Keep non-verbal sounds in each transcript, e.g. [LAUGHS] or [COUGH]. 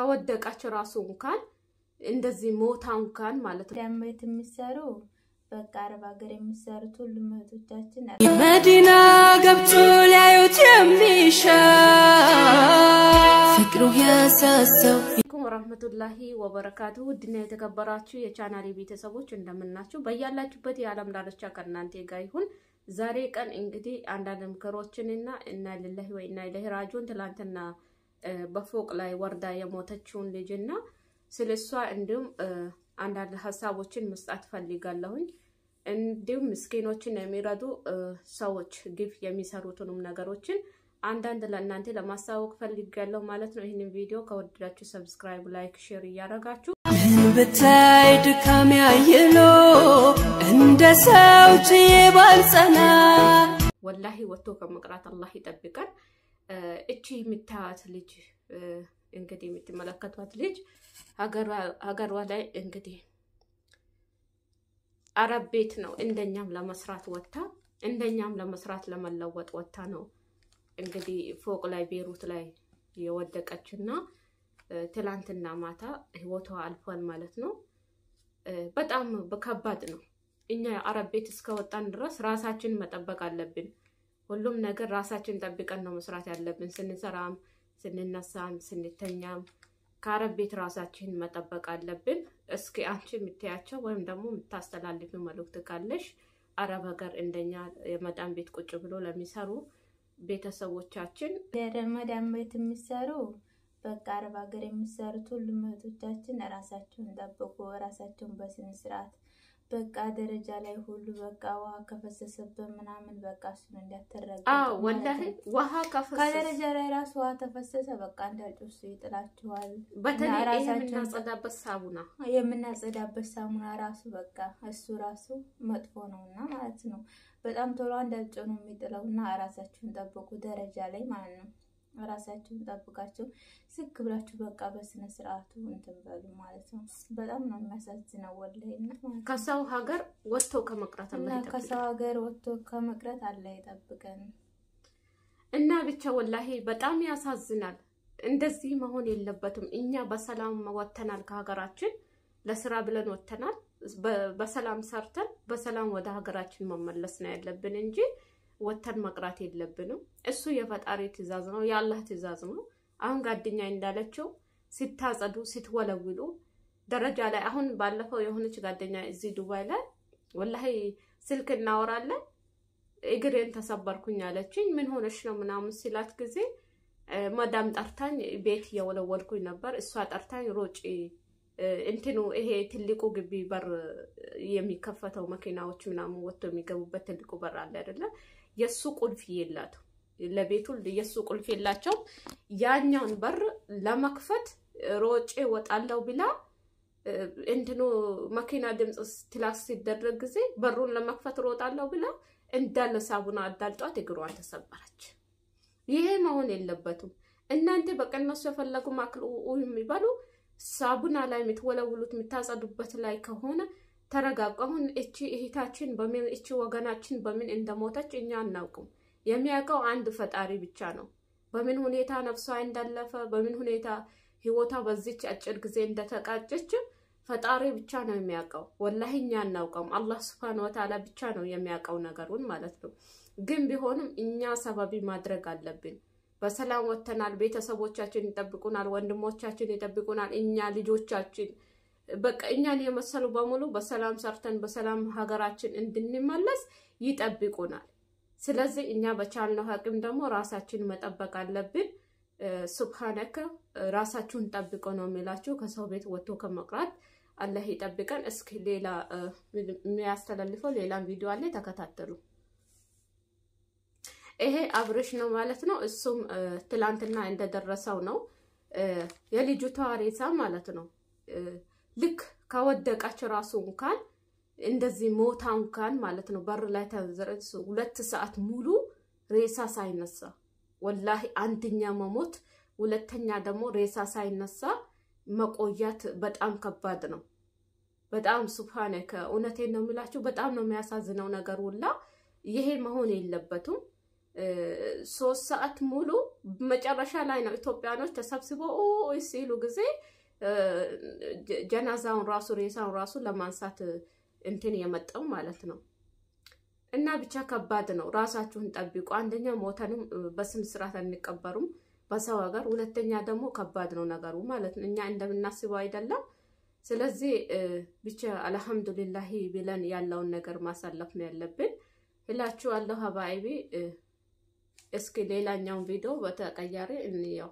ከወደቀች ራሱ እንኳን እንደዚህ ሞታ እንኳን ማለት ነው። ደምት የሚሰሩ በቃ አረብ ሀገር የሚሰሩት ሁሉም እህቶቻችን መዲና ገብቶ ሊያዩት የሚሻ ፍቅሩ ያሳሰው ረህመቱላሂ ወበረካቱ ውድና የተከበራችሁ የቻናሌ ቤተሰቦች እንደምናችሁ በያላችሁበት የዓለም ዳርቻ ከእናንተ ጋር ይሁን። ዛሬ ቀን እንግዲህ አንዳንድ ምክሮችንና እና ልላሂ ወኢና ኢለይሂ ራጂዑን ትላንትና በፎቅ ላይ ወርዳ የሞተችውን ልጅና ስለ እሷ እንዲሁም አንዳንድ ሀሳቦችን መስጣት ፈልጋለሁኝ። እንዲሁም ምስኪኖችን የሚረዱ ሰዎች ግፍ የሚሰሩትንም ነገሮችን አንዳንድ ለእናንተ ለማስታወቅ ፈልጋለሁ ማለት ነው። ይህንን ቪዲዮ ከወደዳችሁ ሰብስክራይብ፣ ላይክ፣ ሼር እያደረጋችሁ ብታይ ድካም ያየሎ እንደ ሰው ችዬ ባልጸና ወላሂ ወጥቶ ከመቅራት አላህ ይጠብቃል። እቺ የምታዩት ልጅ እንግዲህ የምትመለከቷት ልጅ ሀገሯ ላይ እንግዲህ አረብ ቤት ነው እንደኛም ለመስራት ወጥታ እንደኛም ለመስራት ለመለወጥ ወጥታ ነው እንግዲህ ፎቅ ላይ ቤሩት ላይ የወደቀች እና ትላንትና ማታ ህይወቷ አልፏል ማለት ነው። በጣም ከባድ ነው። እኛ አረብ ቤት እስከወጣን ድረስ ራሳችን መጠበቅ አለብን። ሁሉም ነገር ራሳችን ጠብቀን ነው መስራት ያለብን። ስንሰራም፣ ስንነሳም፣ ስንተኛም ከአረብ ቤት ራሳችን መጠበቅ አለብን። እስኪ አንቺ የምትያቸው ወይም ደግሞ የምታስተላልፊው መልእክት ካለሽ አረብ ሀገር እንደኛ የመዳን ቤት ቁጭ ብሎ ለሚሰሩ ቤተሰቦቻችን ለመዳን ቤት የሚሰሩ በቃ አረብ ሀገር የሚሰሩት ሁሉም እህቶቻችን ራሳቸውን ጠብቁ፣ ራሳቸውን በስነ ስርዓት በቃ ደረጃ ላይ ሁሉ በቃ ውሃ ከፈሰሰብን ምናምን በቃ እሱን እንዳትረግ። አዎ ወላሂ ውሃ ከፈሰሰ ከደረጃ ላይ ራሱ ውሃ ተፈሰሰ በቃ እንዳልጮሱ ይጥላችኋል። በተለይ የምናጸዳበት ሳሙና የምናጸዳበት ሳሙና ራሱ በቃ እሱ ራሱ መጥፎ ነው እና ማለት ነው በጣም ቶሎ እንዳልጮ ነው የሚጥለው እና ራሳችሁን ጠብቁ ደረጃ ላይ ማለት ነው። ራሳችሁን ጠብቃችሁ ዝግ ብላችሁ በቃ በስነ ስርዓቱ እንትን በሉ ማለት ነው። በጣም ነው የሚያሳዝነው ወላሂ ከሰው ሀገር ወጥቶ ከመቅረት ከሰው ሀገር ወጥቶ ከመቅረት አለ ይጠብቀን እና ብቻ ወላሂ በጣም ያሳዝናል። እንደዚህ መሆን የለበትም። እኛ በሰላም ወተናል ከሀገራችን ለስራ ብለን ወተናል። በሰላም ሰርተን በሰላም ወደ ሀገራችን መመለስ ነው ያለብን እንጂ ወተን መቅራት የለብንም። እሱ የፈጣሪ ትእዛዝ ነው፣ የአላህ ትእዛዝ ነው። አሁን ጓደኛ እንዳለችው ስታጸዱ ስትወለውሉ ደረጃ ላይ አሁን ባለፈው የሆነች ጓደኛ እዚህ ዱባይ ላይ ወላሂ ስልክ እናወራለን እግሬን ተሰበርኩኝ አለችኝ። ምን ሆነች ነው ምናምን ሲላት ጊዜ መዳም ጠርታኝ ቤት እየወለወልኩኝ ነበር። እሷ ጠርታኝ ሮጪ እንትኑ ይሄ ትልቁ ግቢ በር የሚከፈተው መኪናዎች ምናምን ወጥቶ የሚገቡበት ትልቁ በር አለ አይደለም የእሱ ቁልፍ የላትም። ለቤቱ የእሱ ቁልፍ የላቸው። ያኛውን በር ለመክፈት ሮጬ ወጣለው ብላ እንትኑ መኪና ድምፅ ትላክስ ሲደረግ ጊዜ በሩን ለመክፈት ሮጣለው ብላ እንዳለ ሳቡና አዳልጧት እግሯ ተሰበረች። ይሄ መሆን የለበትም። እናንተ በቃ እነሱ የፈለጉ ማክል የሚባሉ ሳቡና ላይ የምትወለውሉት የምታጸዱበት ላይ ከሆነ ተረጋጉ። አሁን እቺ እህታችን በምን እቺ ወገናችን በምን እንደሞተች እኛ አናውቅም። የሚያውቀው አንድ ፈጣሪ ብቻ ነው። በምን ሁኔታ ነፍሷ እንዳለፈ፣ በምን ሁኔታ ህይወቷ በዚች አጭር ጊዜ እንደተቃጨች ፈጣሪ ብቻ ነው የሚያውቀው። ወላሂ እኛ አናውቀውም። አላህ ስብሐነ ወተዓላ ብቻ ነው የሚያውቀው ነገሩን ማለት ነው። ግን ቢሆንም እኛ ሰበቢ ማድረግ አለብን። በሰላም ወጥተናል። ቤተሰቦቻችን ይጠብቁናል፣ ወንድሞቻችን ይጠብቁናል፣ እኛ ልጆቻችን በቃ እኛን የመሰሉ በሙሉ በሰላም ሰርተን በሰላም ሀገራችን እንድንመለስ ይጠብቁናል። ስለዚህ እኛ በቻልነው አቅም ደግሞ ራሳችን መጠበቅ አለብን። ሱብሃነከ ራሳችሁን ጠብቆ ነው የሚላችሁ። ከሰው ቤት ወጥቶ ከመቅራት አላህ ይጠብቀን። እስኪ ሌላ የሚያስተላልፈው ሌላ ቪዲዮ አለ፣ ተከታተሉ። ይሄ አብርሽ ነው ማለት ነው። እሱም ትላንትና እንደደረሰው ነው የልጅቷ ሬሳ ማለት ነው። ልክ ከወደቀች ራሱ እንኳን እንደዚህ ሞታ እንኳን ማለት ነው በር ላይ ተዘረጽ ሁለት ሰዓት ሙሉ ሬሳ ሳይነሳ ወላሂ አንደኛ መሞት፣ ሁለተኛ ደግሞ ሬሳ ሳይነሳ መቆያት በጣም ከባድ ነው። በጣም ሱብሃነ ከእውነቴን ነው የሚላቸው። በጣም ነው የሚያሳዝነው ነገር ሁላ ይሄ መሆን የለበትም። ሶስት ሰዓት ሙሉ መጨረሻ ላይ ነው ኢትዮጵያኖች ተሰብስበው ሲሉ ጊዜ ጀናዛውን ራሱ ሬሳውን ራሱ ለማንሳት እንትን የመጣው ማለት ነው። እና ብቻ ከባድ ነው። ራሳችሁን ጠብቁ። አንደኛ ሞተንም በስነ ስርዓት አንቀበሩም በሰው ሀገር፣ ሁለተኛ ደግሞ ከባድ ነው ነገሩ ማለት ነው። እኛ እንደምናስበው አይደለም። ስለዚህ ብቻ አልሐምዱሊላሂ ብለን ያለውን ነገር ማሳለፍ ነው ያለብን እላችኋለሁ። ሀባይቢ እስኪ ሌላኛውን ቪዲዮ በተቀያሪ እንየው።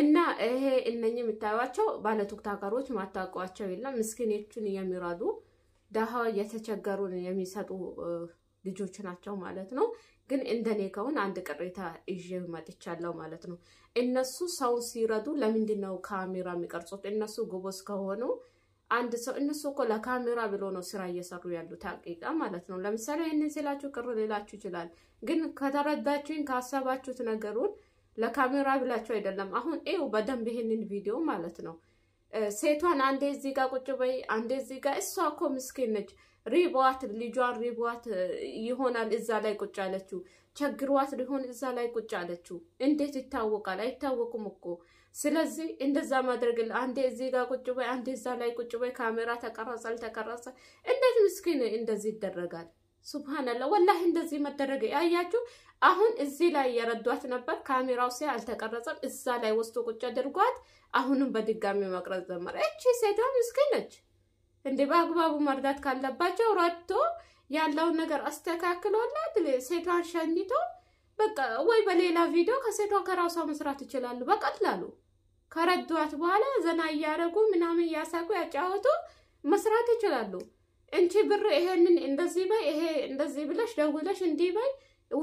እና ይሄ እነኚህ የምታዩቸው ባለቱክታከሮች ማታውቋቸው የለም። ምስኪኖቹን የሚረዱ ደሃ የተቸገሩን የሚሰጡ ልጆች ናቸው ማለት ነው። ግን እንደኔ ከሆነ አንድ ቅሬታ ይዤ መጥቻለሁ ማለት ነው። እነሱ ሰው ሲረዱ ለምንድን ነው ካሜራ የሚቀርጹት? እነሱ ጎበዝ ከሆኑ አንድ ሰው እነሱ እኮ ለካሜራ ብሎ ነው ስራ እየሰሩ ያሉት ታቂቃ ማለት ነው። ለምሳሌ ይህንን ስላችሁ ቅር ሌላችሁ ይችላል። ግን ከተረዳችሁኝ ካሰባችሁት ነገሩን ለካሜራ ብላችሁ አይደለም። አሁን ይው በደንብ ይሄንን ቪዲዮ ማለት ነው። ሴቷን አንዴ እዚህ ጋር ቁጭ በይ፣ አንዴ እዚህ ጋር። እሷ እኮ ምስኪን ነች። ሪቧት፣ ልጇን ሪቧት ይሆናል እዛ ላይ ቁጭ አለችው። ቸግሯት ሊሆን እዛ ላይ ቁጭ አለችው። እንዴት ይታወቃል? አይታወቁም እኮ። ስለዚህ እንደዛ ማድረግ አንዴ እዚህ ጋር ቁጭ በይ፣ አንዴ እዛ ላይ ቁጭ በይ። ካሜራ ተቀረጸ አልተቀረጸ፣ እንዴት ምስኪን እንደዚህ ይደረጋል? ሱብሃነላ ወላሂ እንደዚህ መደረገ ያያችሁ። አሁን እዚህ ላይ የረዷት ነበር፣ ካሜራው ሲያ አልተቀረጸም። እዛ ላይ ወስዶ ቁጭ አድርጓት፣ አሁንም በድጋሚ መቅረጽ ጀመረ። እቺ ሴቷ ምስኪን ነች። በአግባቡ መርዳት ካለባቸው ረድቶ ያለውን ነገር አስተካክሎላት ሴቷን ሸኝቶ በቃ ወይ በሌላ ቪዲዮ ከሴቷ ከራሷ መስራት ይችላሉ በቀላሉ ከረዷት በኋላ ዘና እያደረጉ ምናምን እያሳቁ ያጫወቱ መስራት ይችላሉ። እንቺ ብር ይሄንን እንደዚህ በይ፣ ይሄ እንደዚህ ብለሽ ደውለሽ እንዲህ በይ፣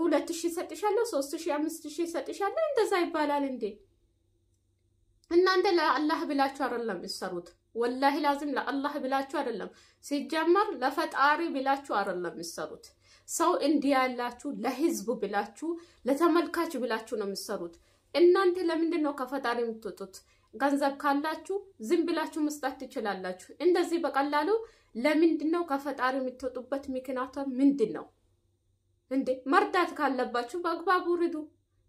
ሁለት ሺህ እሰጥሻለሁ፣ ሶስት ሺህ አምስት ሺህ እሰጥሻለሁ፣ እንደዛ ይባላል እንዴ? እናንተ ለአላህ ብላችሁ አይደለም የምትሰሩት። ወላሂ ላዝም ለአላህ ብላችሁ አይደለም። ሲጀመር ለፈጣሪ ብላችሁ አይደለም የምትሰሩት። ሰው እንዲያላችሁ ለህዝቡ ብላችሁ ለተመልካች ብላችሁ ነው የምትሰሩት። እናንተ ለምንድን ነው ከፈጣሪ የምትወጡት? ገንዘብ ካላችሁ ዝም ብላችሁ መስጠት ትችላላችሁ። እንደዚህ በቀላሉ ለምንድን ነው ከፈጣሪ የምትወጡበት ምክንያቷ ምንድን ነው እንዴ? መርዳት ካለባችሁ በአግባቡ ርዱ።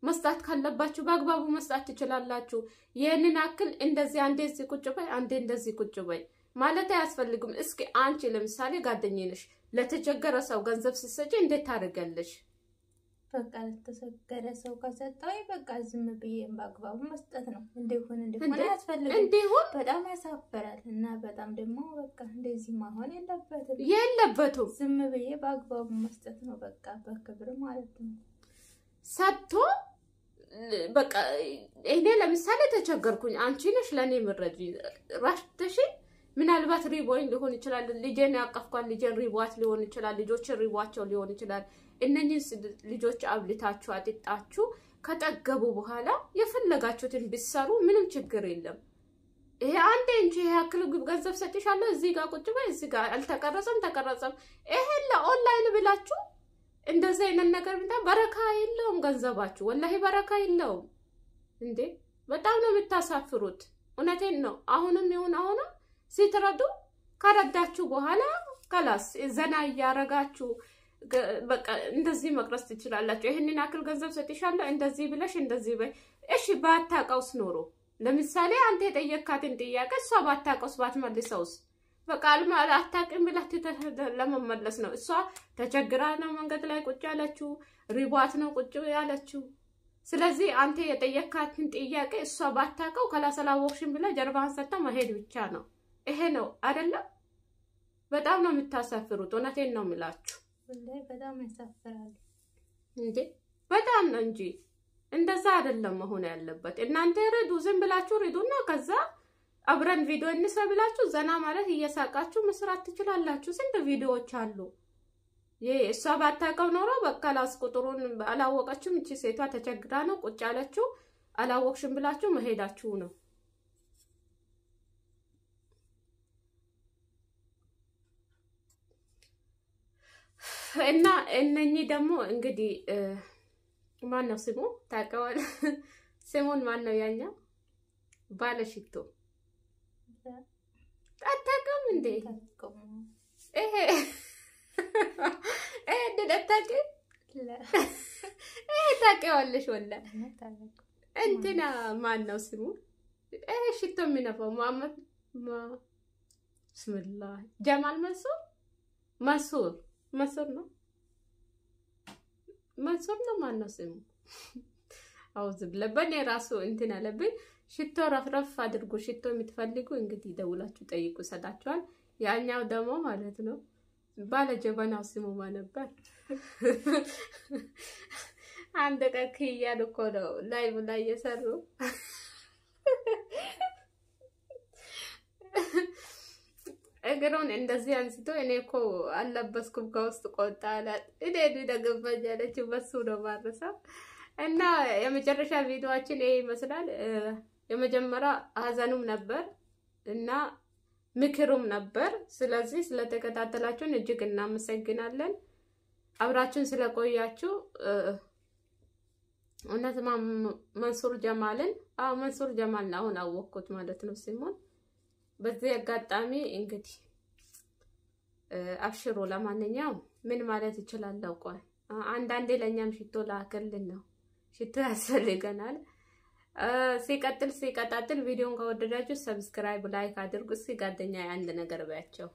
መስጣት ካለባችሁ በአግባቡ መስጣት ትችላላችሁ። ይህንን አክል እንደዚህ አንዴ እዚህ ቁጭ በይ፣ አንዴ እንደዚህ ቁጭ በይ ማለት አያስፈልግም። እስኪ አንቺ ለምሳሌ ጓደኛዬ ነሽ፣ ለተቸገረ ሰው ገንዘብ ስትሰጪ እንዴት ታደርጊያለሽ? በቃ ለተሰገረ ሰው ከሰጠው በቃ ዝም ብዬ በአግባቡ መስጠት ነው። እንዲሁን እንዲሆን አያስፈልግም። እንዲሁም በጣም ያሳፈራል እና በጣም ደግሞ በቃ እንደዚህ መሆን የለበትም የለበትም። ዝም ብዬ በአግባቡ መስጠት ነው በቃ በክብር ማለት ነው። ሰጥቶ በቃ እኔ ለምሳሌ ተቸገርኩኝ፣ አንቺ ነሽ ለእኔ ምረጅ ራሽተሽ ምናልባት ሪቦኝ ሊሆን ይችላል። ልጄን ያቀፍኳል። ልጄን ሪቧት ሊሆን ይችላል። ልጆችን ሪቧቸው ሊሆን ይችላል። እነኚህ ልጆች አብልታችሁ አጥጣችሁ ከጠገቡ በኋላ የፈለጋችሁትን ቢሰሩ ምንም ችግር የለም። ይሄ አንዴ እንጂ ይሄ ያክል ገንዘብ ሰጥሻለሁ፣ እዚህ ጋር ቁጭ በይ፣ እዚህ ጋር አልተቀረጸም ተቀረጸም። ይሄ ለኦንላይን ብላችሁ እንደዚህ አይነት ነገር ብታ በረካ የለውም ገንዘባችሁ፣ ወላሂ በረካ የለውም። እንዴ በጣም ነው የምታሳፍሩት። እውነቴን ነው። አሁንም ይሁን አሁንም ሲትረዱ ከረዳችሁ በኋላ ከላስ ዘና እያረጋችሁ በቃ እንደዚህ መቅረስ ትችላላችሁ። ይህንን አክል ገንዘብ ሰጥሻለሁ፣ እንደዚህ ብለሽ እንደዚህ በይ። እሺ ባታቀውስ ኖሮ ለምሳሌ አንተ የጠየካትን ጥያቄ እሷ ባታውቀውስ ባትመልሰውስ? በቃ አታውቅም ብላ ለመመለስ ነው። እሷ ተቸግራ ነው መንገድ ላይ ቁጭ ያለችው፣ ሪቧት ነው ቁጭ ያለችው። ስለዚህ አንተ የጠየካትን ጥያቄ እሷ ባታቀው ከላሰላወቅሽን ብላ ጀርባን ሰጥተው መሄድ ብቻ ነው። ይሄ ነው አይደለም። በጣም ነው የምታሳፍሩት። እውነቴን ነው የምላችሁ። ወላሂ በጣም ያሳፍራል እንዴ! በጣም ነው እንጂ እንደዛ አይደለም መሆን ያለበት። እናንተ ርዱ፣ ዝም ብላችሁ ርዱና ከዛ አብረን ቪዲዮ እንስራ ብላችሁ ዘና ማለት እየሳቃችሁ መስራት ትችላላችሁ። ስንት ቪዲዮዎች አሉ። እሷ ባታውቀው ኖሮ በቃ ላስ ቁጥሩን አላወቀችም። እቺ ሴቷ ተቸግራ ነው ቁጭ ያለችው። አላወቅሽም ብላችሁ መሄዳችሁ ነው። እና እነኚህ ደግሞ እንግዲህ ማን ነው ስሙ ታውቀዋል? ስሙን ማን ነው ያኛው ባለሽቶ አታውቅም እንዴ? ይሄ ይሄንን አታውቂም? ይሄ ታውቂዋለሽ? ወላ እንትና ማን ነው ስሙ? ይሄ ሽቶ የሚነፋው መሐመድ ስምላ ጀማል መንሱር መንሱር መንሱር ነው መንሱር ነው ነው ስሙ? አውዝ ብለበን የራሱ እንትን አለብኝ። ሽቶ ረፍረፍ አድርጉ። ሽቶ የምትፈልጉ እንግዲህ ደውላችሁ ጠይቁ፣ ሰጣችኋል። ያኛው ደግሞ ማለት ነው ባለ ጀበናው ስሙ ማን ነበር? አንድ ቀን ክያል እኮ ነው ላይ የሰሩ ነገረውን እንደዚህ አንስቶ እኔ እኮ አለበስኩም ከውስጥ ቆጣ አላት። እኔ ደግፈኝ ያለችው በሱ ነው ማረሳው እና የመጨረሻ ቪዲዮችን ይሄ ይመስላል። የመጀመሪያ ሀዘኑም ነበር እና ምክሩም ነበር። ስለዚህ ስለተከታተላችሁን እጅግ እናመሰግናለን። አብራችሁን ስለቆያችሁ እውነት መንሱር ጀማልን አዎ፣ መንሱር ጀማል አሁን አወቅኩት ማለት ነው ሲሞን በዚህ አጋጣሚ እንግዲህ አብሽሮ ለማንኛውም ምን ማለት እችላለሁ? ቆይ አንዳንዴ ለእኛም ሽቶ ላክልን ነው፣ ሽቶ ያስፈልገናል። ሲቀጥል ሲቀጣጥል ቪዲዮን ከወደዳችሁ ሰብስክራይብ፣ ላይክ አድርጉ። እስኪ ጓደኛ አንድ ነገር በያቸው፣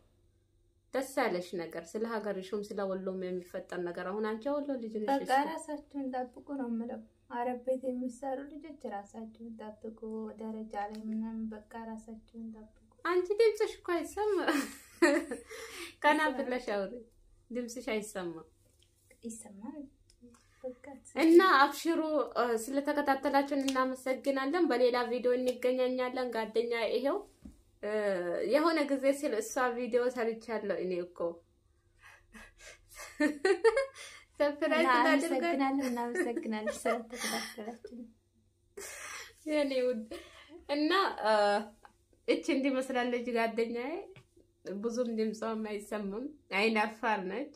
ደስ ያለሽ ነገር ስለ ሀገርሽም ስለ ወሎም የሚፈጠር ነገር አሁን አንቺ ወሎ ልጅ ነሽ። በቃ ራሳችሁን ጠብቁ ነው የምለው። አረብ ቤት የሚሰሩ ልጆች ራሳችሁን ጠብቁ፣ ደረጃ ላይ ምናምን በቃ ራሳችሁን ጠብቁ። አንቺ ድምፅሽ እኮ አይሰማም [LAUGHS] ቀና ብለሽ አውሪ። ድምፅሽ አይሰማም ይሰማል። እና አብሽሩ። ስለተከታተላችሁን እናመሰግናለን። በሌላ ቪዲዮ እንገናኛለን። ጓደኛ ይሄው የሆነ ጊዜ ስለ እሷ ቪዲዮ ሰርቻለሁ እኔ እኮ ሰፕራይዝ እናደርጋለን። እናመሰግናለን ስለተከታተላችሁን የኔ እና እች እንዲመስላለች ጓደኛዬ ብዙም ድምጿም አይሰማም። አይናፋር ነች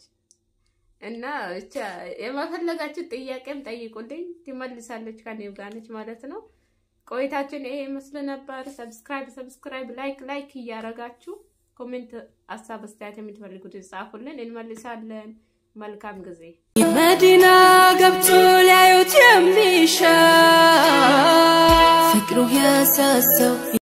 እና ብቻ የመፈለጋችሁ ጥያቄም ጠይቁልኝ ትመልሳለች። ከኔ ጋር ነች ማለት ነው። ቆይታችን ይሄ ይመስል ነበር። ሰብስክራይብ ሰብስክራይብ፣ ላይክ ላይክ እያረጋችሁ ኮሜንት፣ ሀሳብ አስተያየት የምትፈልጉት ጻፉልን፣ እንመልሳለን። መልካም ጊዜ። መዲና ገብቶ ሊያዩት የሚሻ ፍቅሩ ያሳሰው